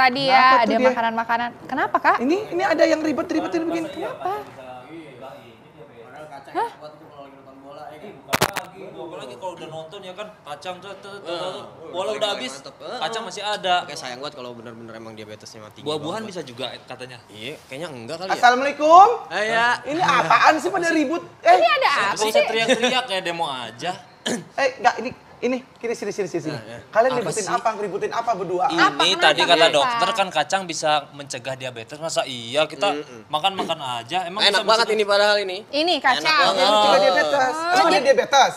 tadi ya, ada makanan-makanan. Kenapa, Kak? Ini ini ada yang ribet ribet ini begini. Kenapa? Hah? lagi kalau udah nonton ya kan kacang tuh walau udah habis kacang masih ada kayak sayang banget kalau bener-bener emang diabetesnya mati buah-buahan bisa juga katanya iya kayaknya enggak kali ya assalamualaikum iya ini apaan sih pada ribut eh ini ada apa sih teriak-teriak kayak demo aja eh enggak ini ini kiri sini sini sini. Ya, ya. Kalian apa ributin sih? apa? Ributin apa berdua? Ini apa? tadi kata dokter kan kacang bisa mencegah diabetes. Masa iya kita makan-makan mm -mm. aja. Emang enak banget ini padahal ini. Ini kacang. Enak banget. Mencegah oh. diabetes. Emang ada diabetes?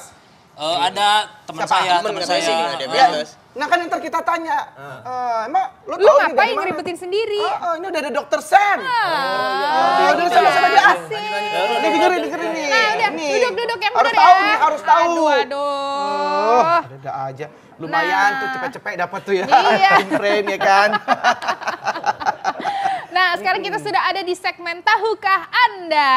Uh, ada teman saya, teman saya. ada iya. diabetes. Nah kan ntar kita tanya, uh. Uh, ah. emang eh, lo lu ngapain ngeribetin sendiri? Uh, uh, ini udah ada dokter Sam. Uh, oh, udah gitu ya. sama sama asik. Nih dengerin dengerin nih. Nah, udah nih. duduk duduk yang harus ya. Harus tahu nih, harus tahu. Aduh, aduh. Oh, udah aja. Lumayan nah. tuh cepet-cepet dapat tuh ya. Iya. ya kan. Nah, sekarang kita hmm. sudah ada di segmen tahukah Anda.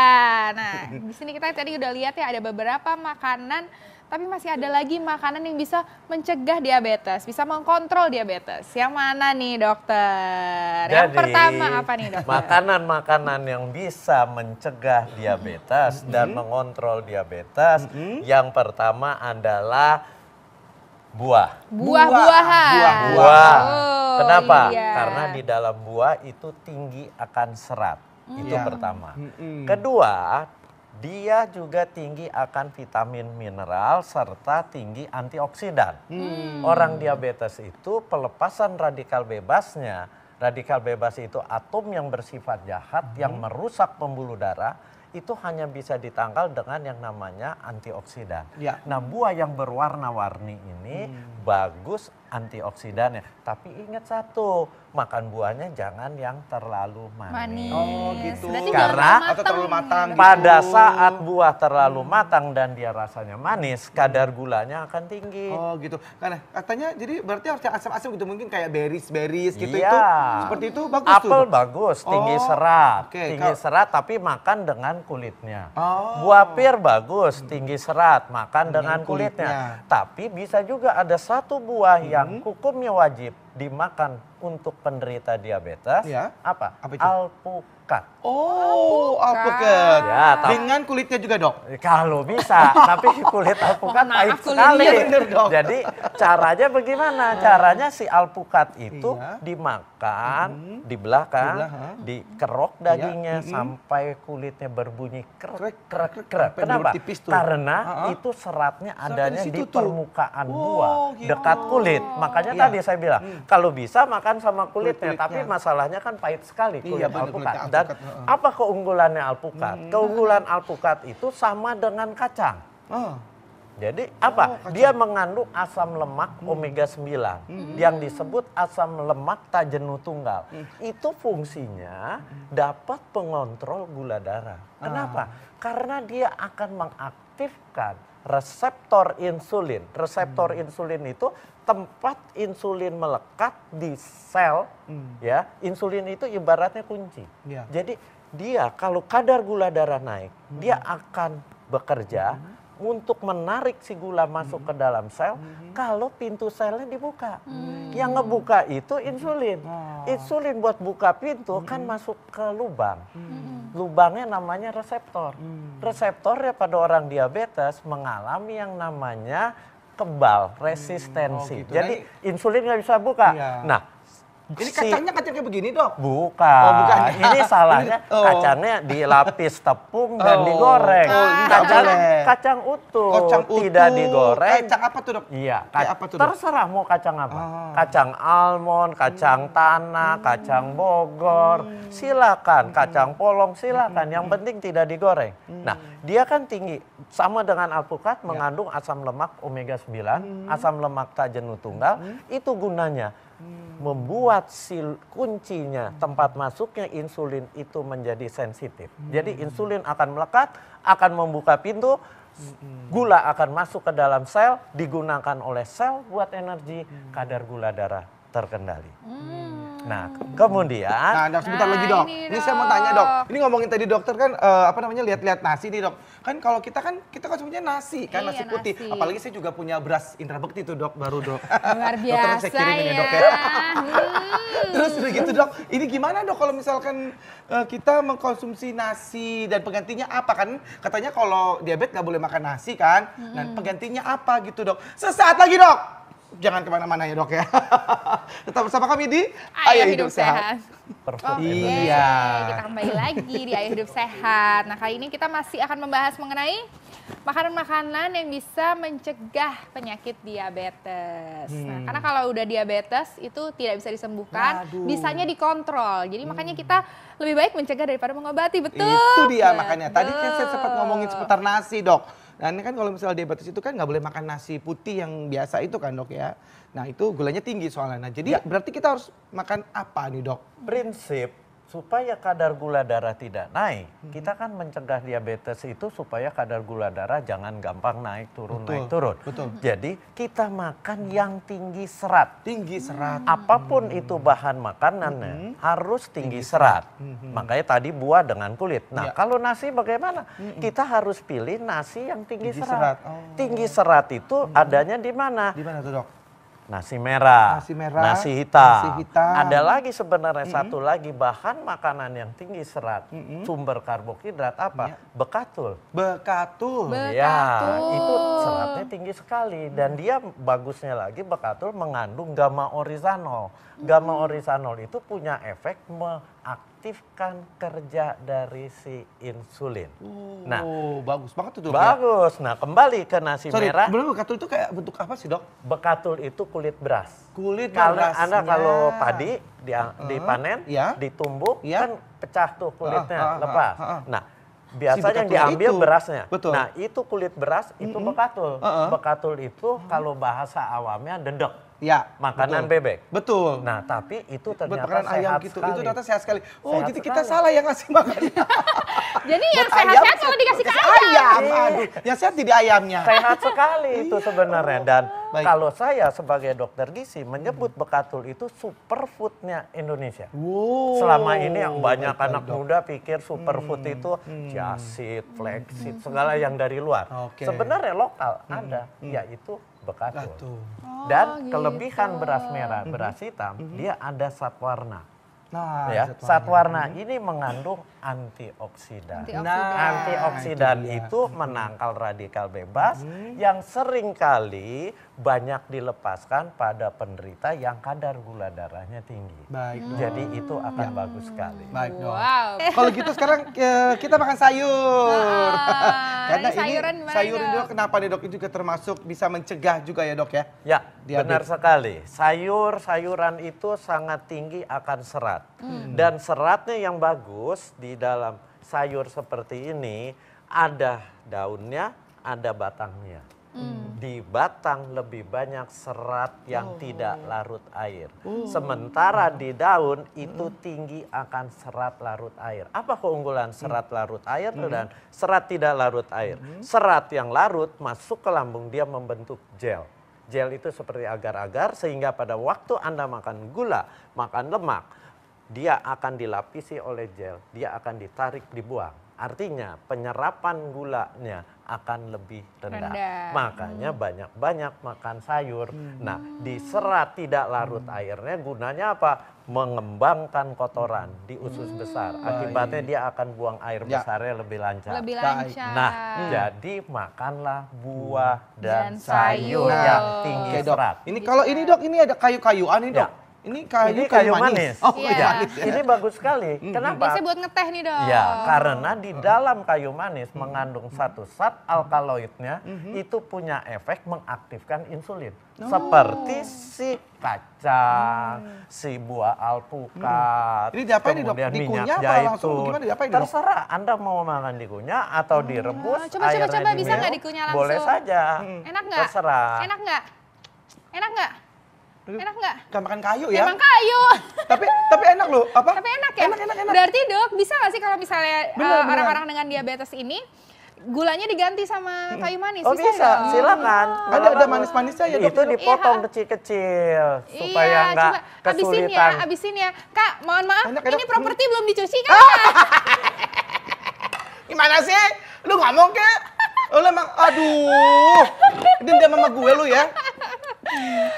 Nah, di sini kita tadi udah lihat ya ada beberapa makanan tapi masih ada lagi makanan yang bisa mencegah diabetes, bisa mengkontrol diabetes. Yang mana nih dokter? Jadi, yang pertama apa nih dokter? Makanan-makanan yang bisa mencegah diabetes mm-hmm. dan mengontrol diabetes, mm -hmm. yang pertama adalah buah. Buah-buahan. Buah. buah. buah. Oh, Kenapa? Iya. Karena di dalam buah itu tinggi akan serat. Itu yeah. pertama. Kedua, dia juga tinggi akan vitamin mineral serta tinggi antioksidan. Hmm. Orang diabetes itu pelepasan radikal bebasnya, radikal bebas itu atom yang bersifat jahat hmm. yang merusak pembuluh darah itu hanya bisa ditangkal dengan yang namanya antioksidan. Ya. Nah, buah yang berwarna-warni ini hmm. bagus antioksidan ya. Tapi ingat satu, makan buahnya jangan yang terlalu manis. manis. Oh gitu. Berarti Karena atau terlalu matang. Gitu. Pada saat buah terlalu hmm. matang dan dia rasanya manis, kadar gulanya akan tinggi. Oh gitu. Karena eh, katanya jadi berarti harusnya asam-asam gitu mungkin kayak berries berries gitu iya. itu. Seperti itu bagus Apel tuh. bagus, tinggi oh, serat, okay. tinggi Kau... serat tapi makan dengan kulitnya. Oh. Buah pir bagus, tinggi serat, makan dengan, dengan kulitnya. kulitnya. Tapi bisa juga ada satu buah hmm. yang yang hmm. hukumnya wajib dimakan untuk penderita diabetes ya. apa? apa itu? alpukat alpukat. Oh, alpukat. Ya, Dengan kulitnya juga, Dok. Eh, kalau bisa, tapi kulit alpukat pahit sekali. Bener, dok. Jadi caranya bagaimana? Caranya si alpukat itu iya. dimakan, hmm. dibelah kan, dikerok iya. dagingnya iya. sampai kulitnya berbunyi krek krek krek. Kenapa? Karena uh -huh. itu seratnya adanya di, di permukaan tuh. buah, oh, gitu. dekat kulit. Makanya iya. tadi saya bilang, mm. kalau bisa makan sama kulitnya, tapi masalahnya kan pahit sekali iya, kulit iya, alpukat dan alpukat. apa keunggulannya alpukat? Hmm. Keunggulan alpukat itu sama dengan kacang. Oh. Jadi apa? Oh, dia mengandung asam lemak hmm. omega 9 hmm. yang disebut asam lemak jenuh tunggal. Hmm. Itu fungsinya hmm. dapat pengontrol gula darah. Kenapa? Ah. Karena dia akan mengaktifkan reseptor insulin. Reseptor hmm. insulin itu tempat insulin melekat di sel, hmm. ya. Insulin itu ibaratnya kunci. Ya. Jadi dia kalau kadar gula darah naik, hmm. dia akan bekerja hmm. untuk menarik si gula masuk hmm. ke dalam sel hmm. kalau pintu selnya dibuka. Hmm. Yang ngebuka itu insulin. Hmm. Insulin buat buka pintu kan hmm. kan masuk ke lubang. Hmm lubangnya namanya reseptor. Hmm. ya pada orang diabetes mengalami yang namanya kebal, resistensi. Hmm, oh gitu. Jadi nah, insulin nggak bisa buka. Iya. Nah, ini kacangnya kacangnya begini dok? Bukan. Oh, Ini oh. salahnya oh. kacangnya dilapis tepung oh. dan digoreng. Oh, iya, kacang, kacang utuh. Kacang utuh. Tidak digoreng. Kacang apa tuh dok? Iya. Kacang apa tuh Terserah mau kacang apa. Ah. Kacang almond, kacang hmm. tanah, kacang Bogor. Hmm. Silakan. Hmm. Kacang polong silakan. Yang hmm. penting tidak digoreng. Hmm. Nah dia kan tinggi. Sama dengan alpukat ya. mengandung asam lemak omega 9, hmm. asam lemak tak jenuh tunggal. Hmm. Itu gunanya Hmm. membuat si kuncinya tempat masuknya insulin itu menjadi sensitif. Hmm. Jadi insulin akan melekat, akan membuka pintu, hmm. gula akan masuk ke dalam sel, digunakan oleh sel buat energi, hmm. kadar gula darah terkendali. Hmm. Nah, kemudian Nah, dok sebentar nah, lagi, Dok. Ini, ini saya mau tanya, Dok. Ini ngomongin tadi dokter kan uh, apa namanya lihat-lihat nasi nih, Dok. Kan kalau kita kan kita kan sebenarnya nasi kan, iya, nasi putih. Nasi. Apalagi saya juga punya beras Indra Bekti tuh, Dok, baru, Dok. Luar biasa dokter, saya kirimin ya. Ini, Dok. Ya. ya. Hmm. Terus udah gitu, Dok. Ini gimana, Dok, kalau misalkan uh, kita mengkonsumsi nasi dan penggantinya apa kan? Katanya kalau diabetes nggak boleh makan nasi kan. Nah, hmm. Dan penggantinya apa gitu, Dok? Sesaat lagi, Dok jangan kemana-mana ya dok ya. Tetap bersama kami di Ayah, Hidup, Hidup Sehat. Perfect. Okay. Iya. Kita kembali lagi di Ayah Hidup Sehat. Nah kali ini kita masih akan membahas mengenai makanan-makanan yang bisa mencegah penyakit diabetes. Nah, hmm. Nah, karena kalau udah diabetes itu tidak bisa disembuhkan, Aduh. bisanya dikontrol. Jadi hmm. makanya kita lebih baik mencegah daripada mengobati, betul? Itu dia betul. makanya. Tadi kan saya sempat ngomongin seputar nasi, Dok Nah ini kan kalau misalnya diabetes itu kan nggak boleh makan nasi putih yang biasa itu kan dok ya. Nah itu gulanya tinggi soalnya. Nah jadi ya. berarti kita harus makan apa nih dok? Prinsip supaya kadar gula darah tidak naik, hmm. kita kan mencegah diabetes itu supaya kadar gula darah jangan gampang naik turun betul, naik turun. Betul. Jadi kita makan yang tinggi serat. Tinggi serat. Hmm. Apapun hmm. itu bahan makanannya hmm. harus tinggi, tinggi serat. Hmm. Makanya tadi buah dengan kulit. Nah, ya. kalau nasi bagaimana? Hmm. Kita harus pilih nasi yang tinggi, tinggi serat. serat. Oh. Tinggi serat itu hmm. adanya di mana? Di mana tuh, Dok? nasi merah, nasi merah, nasi hitam. Nasi hitam. Ada lagi sebenarnya mm -hmm. satu lagi bahan makanan yang tinggi serat, mm -hmm. sumber karbohidrat apa? Yeah. Ya. Bekatul. Bekatul. Ya, itu seratnya tinggi sekali dan dia bagusnya lagi bekatul mengandung gamma orizanol. Gamma orizanol itu punya efek meaktifkan mengaktifkan kerja dari si insulin. Hmm. Nah, oh, nah, bagus banget itu dok. Ya. Bagus. Nah, kembali ke nasi Sorry, merah. Benar bekatul itu kayak bentuk apa sih dok? Bekatul itu kulit beras. Kulit Karena berasnya. Anda kalau padi di uh, dipanen, ya. ditumbuk, ya. kan pecah tuh kulitnya, uh, uh, lepas. Uh, uh, uh. Nah, biasanya si yang diambil itu. berasnya. Betul. Nah, itu kulit beras itu mm -hmm. bekatul. Uh -uh. Bekatul itu kalau bahasa awamnya dedek. Ya, makanan betul. bebek. Betul. Nah, tapi itu ternyata makanan sehat ayam gitu. Sekali. Itu ternyata sehat sekali. Oh, sehat jadi sekali. kita salah yang ngasih makan. jadi yang sehat-sehat kalau dikasih ke ayam. ayam. Aduh, yang sehat jadi ayamnya. Sehat sekali itu iya. sebenarnya dan Baik. kalau saya sebagai dokter gizi menyebut hmm. bekatul itu superfoodnya Indonesia. Wow. Selama ini yang banyak Baik, anak dok. muda pikir superfood hmm. itu hmm. jasid, hmm, hmm. segala hmm, yang hmm. dari luar. Okay. Sebenarnya lokal hmm. ada, hmm. yaitu bekatul. Oh, Dan gitu. kelebihan beras merah, beras hitam, mm -hmm. dia ada sat warna. Nah, ya, zat warna ini. ini mengandung antioksidan. Antioksidan, nah, antioksidan itu, menangkal radikal bebas hmm. yang seringkali banyak dilepaskan pada penderita yang kadar gula darahnya tinggi. Baik. Hmm. Jadi itu akan ya. bagus sekali. Baik dong. Wow. Kalau gitu sekarang eh, kita makan sayur. Ah, Karena ini sayuran, ini, sayur kenapa nih dok? Itu juga termasuk bisa mencegah juga ya dok ya? Ya, Diabetes. benar sekali. Sayur sayuran itu sangat tinggi akan serat. Hmm. Dan seratnya yang bagus di dalam sayur seperti ini ada daunnya, ada batangnya. Hmm. Di batang lebih banyak serat yang oh. tidak larut air. Uh. Sementara di daun itu tinggi akan serat larut air. Apa keunggulan serat larut air hmm. dan serat tidak larut air? Hmm. Serat yang larut masuk ke lambung dia membentuk gel. Gel itu seperti agar-agar sehingga pada waktu Anda makan gula, makan lemak, dia akan dilapisi oleh gel, dia akan ditarik dibuang Artinya penyerapan gulanya akan lebih rendah. rendah. Makanya hmm. banyak-banyak hmm. makan sayur. Hmm. Nah, di serat tidak larut hmm. airnya gunanya apa? Mengembangkan kotoran di usus hmm. besar. Akibatnya dia akan buang air ya. besarnya lebih lancar. Lebih lancar. Nah, hmm. jadi makanlah buah hmm. dan, dan sayur, yang tinggi serat. Ini kalau ini Dok, ini ada kayu-kayuan ini ya. Dok. Ya. Ini kayu, ini kayu, manis. manis. Oh iya. Yeah. Ini bagus sekali. Hmm. Kenapa? Biasanya buat ngeteh nih dong. Ya, karena di dalam kayu manis mengandung satu zat alkaloidnya hmm. itu punya efek mengaktifkan insulin. Oh. Seperti si kacang, hmm. si buah alpukat. Hmm. Ini diapain ini dok? dikunyah itu? langsung gimana diapain? Terserah Anda mau makan dikunyah atau hmm. direbus. Coba coba coba bisa nggak dikunyah langsung? Boleh saja. Hmm. Enak nggak? Terserah. Enak nggak? Enak nggak? Enak nggak? makan kayu ya. Emang kayu. tapi tapi enak loh. Apa? Tapi enak ya. Enak, enak, enak. Berarti dok bisa nggak sih kalau misalnya eh, orang-orang uh, dengan diabetes ini gulanya diganti sama hmm. kayu manis oh, bisa, bisa silakan oh. ada ada manis manisnya ya dok, itu iya. dipotong iya, kecil kecil supaya iya, kesulitan abisin ya abisin ya kak mohon maaf enak, enak. ini properti hmm. belum dicuci kan gimana sih lu ngomong ke lu emang aduh dendam sama gue lu ya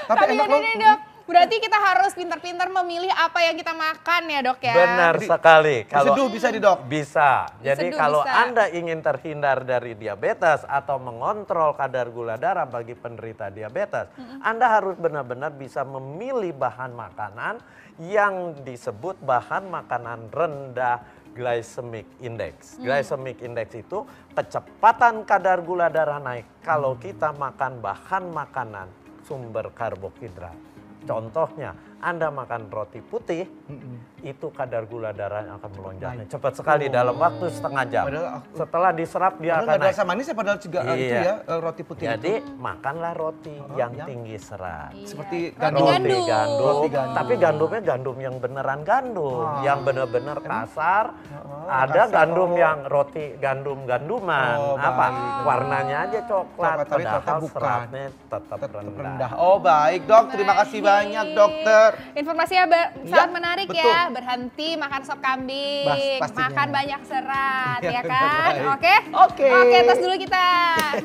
tapi, Tapi enak dok, dok, berarti kita harus pintar-pintar memilih apa yang kita makan ya dok ya. Benar sekali. Kalau seduh bisa di dok. Bisa. Jadi seduh kalau bisa. anda ingin terhindar dari diabetes atau mengontrol kadar gula darah bagi penderita diabetes, -hmm. anda harus benar-benar bisa memilih bahan makanan yang disebut bahan makanan rendah glycemic index. Hmm. Glycemic index itu kecepatan kadar gula darah naik kalau mm. kita makan bahan makanan sumber karbohidrat. Contohnya anda makan roti putih, mm-hmm. itu kadar gula darah akan melonjak cepat, sekali oh. dalam waktu setengah jam. Padahal, Setelah diserap dia akan naik. ini saya padahal juga iya. itu ya eh, roti putih. Jadi itu. makanlah roti oh, yang, ya. tinggi serat. Iya. Seperti gandum. Roti gandum. Roti gandum. Tapi gandumnya gandum yang beneran gandum, oh. yang bener-bener kasar. Oh, Ada kasar. gandum oh. yang roti gandum ganduman. Oh, Apa? Baik. Warnanya aja coklat, coklat tapi tetap seratnya tetap, tetap rendah. rendah. Oh baik dok, terima kasih banyak dokter. Benar. Informasinya ber- sangat menarik ya. betul. ya. Berhenti makan sop kambing, Bas, makan banyak serat, iya, ya kan? Oke? Oke. Oke, tes dulu kita.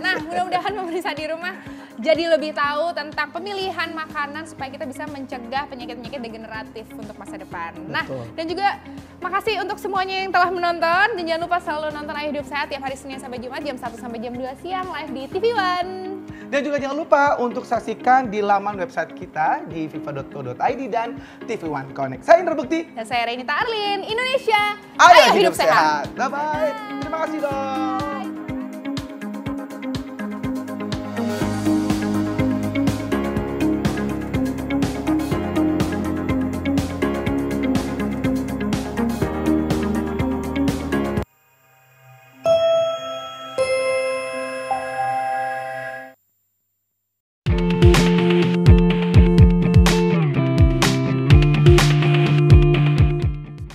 Nah, mudah-mudahan pemirsa di rumah jadi lebih tahu tentang pemilihan makanan supaya kita bisa mencegah penyakit-penyakit degeneratif untuk masa depan. Nah, dan juga makasih untuk semuanya yang telah menonton dan jangan lupa selalu nonton Ayo Hidup Sehat tiap hari Senin sampai Jumat jam 1 sampai jam 2 siang live di TV One. Dan juga jangan lupa untuk saksikan di laman website kita di viva.co.id dan TV One Connect. Saya Indra Bukti. Dan saya Renita Arlin, Indonesia, ayo, ayo hidup, hidup sehat. Bye-bye. Terima kasih dong.